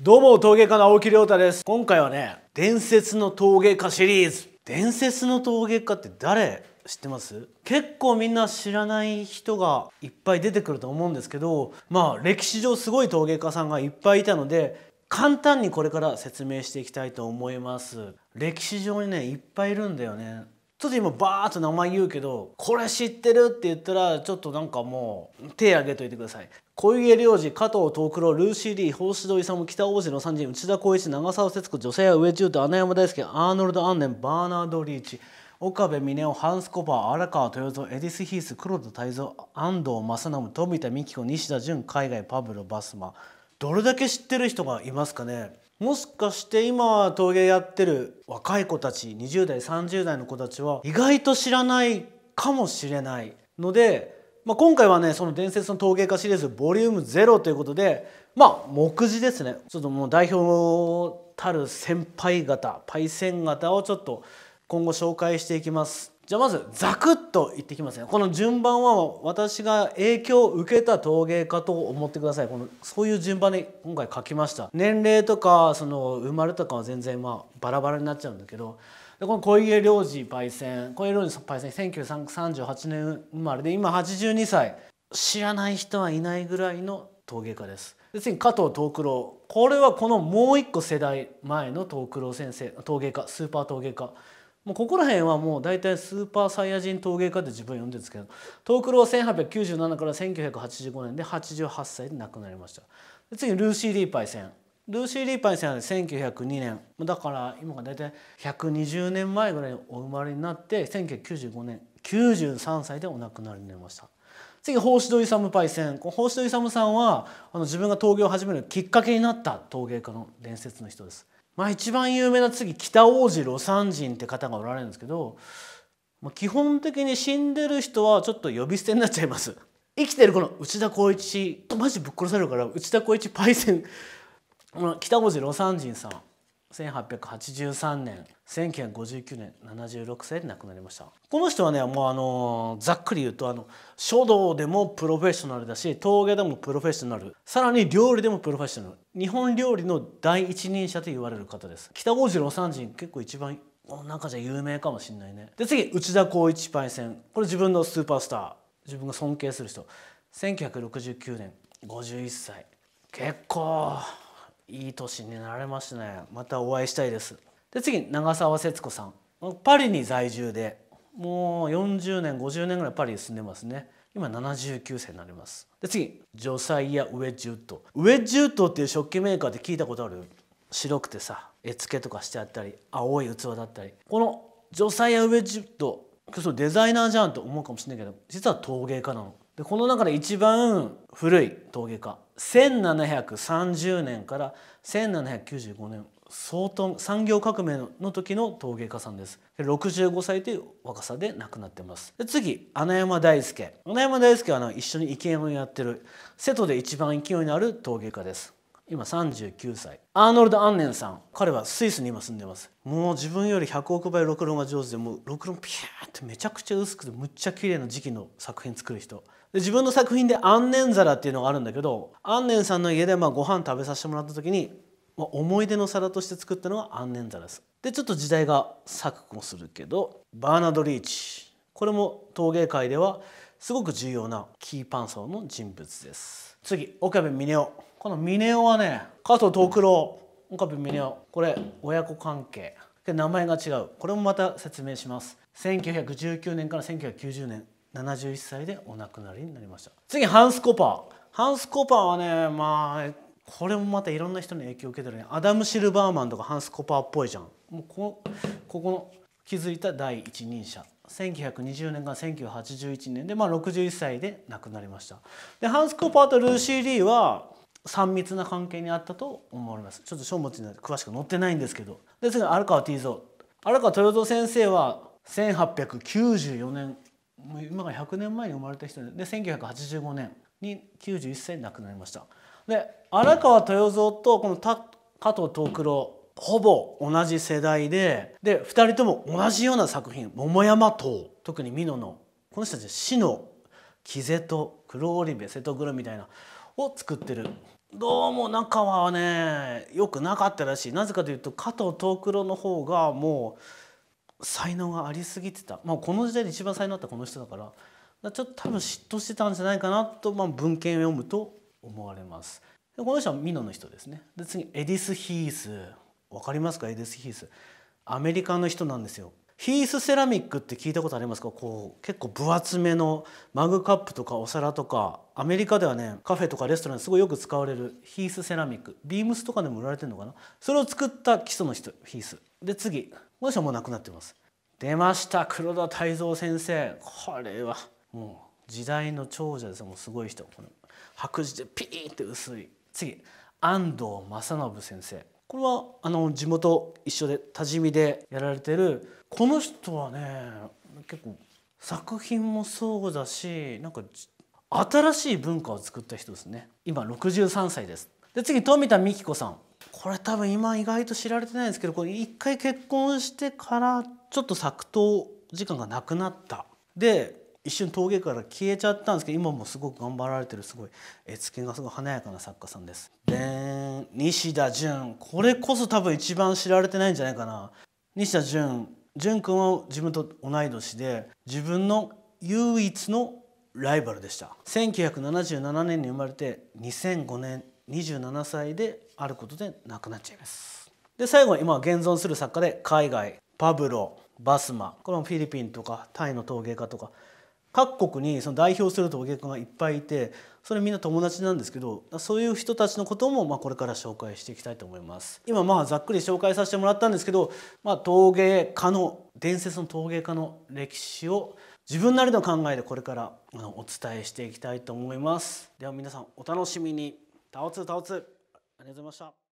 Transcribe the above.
どうも陶芸家の青木亮太です今回はね伝説の陶芸家シリーズ伝説の陶芸家って誰知ってます結構みんな知らない人がいっぱい出てくると思うんですけどまあ歴史上すごい陶芸家さんがいっぱいいたので簡単にこれから説明していきたいと思います歴史上にねいっぱいいるんだよねちょっと今バーッと名前言うけどこれ知ってるって言ったらちょっとなんかもう手挙げといてください小池良二加藤東九郎ルーシー・リー法師堂勇北大路の三人内田光一長澤節子女性は上中と穴山大輔アーノルド・アンネンバーナード・リーチ岡部峰夫ハンス・コパー荒川豊造エディス・ヒース黒田泰造安藤正信富田美紀子西田純海外パブロ・バスマどれだけ知ってる人がいますかねもしかして今陶芸やってる若い子たち20代30代の子たちは意外と知らないかもしれないので、まあ、今回はねその伝説の陶芸家シリーズボリューム0ということでまあ目次ですねちょっともう代表たる先輩方パイセン方をちょっと今後紹介していきます。じゃあまずザクッと言ってきますねこの順番は私が影響を受けた陶芸家と思ってくださいこのそういう順番に今回書きました年齢とかその生まれとかは全然まあバラバラになっちゃうんだけどでこの小池良二焙煎小池良二焙煎1938年生まれで今82歳知らない人はいないぐらいの陶芸家ですで次に加藤藤九郎これはこのもう一個世代前の藤九郎先生陶芸家スーパー陶芸家もうここら辺はもう大体スーパーサイヤ人陶芸家って自分読んでるんですけどトークロー1897から1985年で88歳で亡くなりましたで次ルーシー・リーパイセンルーシー・リーパイセンは1902年だから今が大体120年前ぐらいにお生まれになって1995年93歳でお亡くなりになりました次法師戸勇パイセン法師戸勇さんはあの自分が陶芸を始めるきっかけになった陶芸家の伝説の人ですまあ、一番有名な次北王子魯山人って方がおられるんですけど、まあ、基本的に死んでる人はちょっと呼び捨てになっちゃいます。生きてるこの内田光一マジぶっ殺されるから内田光一パイセン北王子魯山人さん1883年1959年76歳で亡くなりましたこの人はねもうあのざっくり言うとあの書道でもプロフェッショナルだし陶芸でもプロフェッショナルさらに料理でもプロフェッショナル日本料理の第一人者と言われる方です北郷次郎三人結構一番中じゃ有名かもしんないねで次内田光一パイセンこれ自分のスーパースター自分が尊敬する人1969年51歳結構いい年になられましたねまたお会いしたいですで次長澤節子さんパリに在住でもう40年50年ぐらいパリに住んでますね今79歳になりますで次ジョサイア・ウェジュートウェジュートっていう食器メーカーって聞いたことある白くてさ絵付けとかしてあったり青い器だったりこのジョサイア・ウェジュートデザイナーじゃんと思うかもしれないけど実は陶芸家なのでこの中で一番古い陶芸家1730年から1795年相当産業革命の時の陶芸家さんです65歳という若さで亡くなってますで次穴山大輔穴山大輔はあの一緒に生き絵をやってる瀬戸で一番勢いのある陶芸家です今39歳アーノルド・アンネンさん彼はスイスに今住んでますもう自分より100億倍ろくろが上手でもうろくろピャーってめちゃくちゃ薄くてむっちゃ綺麗な時期の作品作る人で自分の作品で「ネン皿」っていうのがあるんだけどネンさんの家でまあご飯食べさせてもらった時に、まあ、思い出の皿として作ったのがネン皿ですでちょっと時代が錯誤するけどバーナード・リーチこれも陶芸界ではすごく重要なキーパンソーの人物です次岡部峰夫この峰オはね加藤徳郎岡部峰男これ親子関係名前が違うこれもまた説明します1919年から1990年71歳でお亡くなりになりました次ハンス・コパーハンス・コパーはねまあこれもまたいろんな人に影響を受けてるねアダム・シルバーマンとかハンス・コパーっぽいじゃんもうこここの気づいた第一人者1920年から1981年で、まあ、61歳で亡くなりましたでハンス・コパーとルーシー・リーは3密な関係にあったと思われますちょっと書物に詳しく載ってないんですけどで次の荒川 T 像荒川豊造先生は1894年今が100年前に生まれた人でで1985年に91歳で亡くなりましたで荒川豊造とこの加藤藤九郎ほぼ同じ世代でで2人とも同じような作品「桃山島」特に美濃のこの人たち死の「木瀬と黒織部瀬戸黒」みたいなを作ってるどうも仲はね良くなかったらしいなぜかというと加藤藤九郎の方がもう才能がありすぎてた、まあ、この時代で一番才能あったこの人だからちょっと多分嫉妬してたんじゃないかなと、まあ、文献を読むと思われますでこの人はミノの人ですねで次エディス・ヒース分かりますかエディス・ヒースアメリカの人なんですよヒースセラミックって聞いたことありますかこう結構分厚めのマグカップとかお皿とかアメリカではねカフェとかレストランですごいよく使われるヒースセラミックビームスとかでも売られてるのかなそれを作った基礎の人ヒースで次私はもう亡くなってます出ました黒田泰造先生これはもう時代の長者ですもうすごい人この白磁でピーンって薄い次安藤正信先生これはあの地元一緒で多治見でやられてるこの人はね結構作品もそうだしなんか新しい文化を作った人ですね今63歳ですで次富田美紀子さんこれ多分今意外と知られてないんですけどこれ一回結婚してからちょっと作刀時間がなくなったで一瞬峠から消えちゃったんですけど今もすごく頑張られてるすごい絵付けがすごい華やかな作家さんです。でん西田純これこそ多分一番知られてないんじゃないかな。西田純純君は自分と同い年で自分の唯一のライバルでした1977年に生まれて2005年27歳であることで亡くなっちゃいますで最後に今現存する作家で海外パブロバスマこれもフィリピンとかタイの陶芸家とか各国にその代表するお客がいっぱいいてそれみんな友達なんですけどそういう人たちのこともまあこれから紹介していきたいと思います今まあざっくり紹介させてもらったんですけど、まあ、陶芸家の伝説の陶芸家の歴史を自分なりの考えでこれからお伝えしていきたいと思いますでは皆さんお楽しみにタオツータオツありがとうございました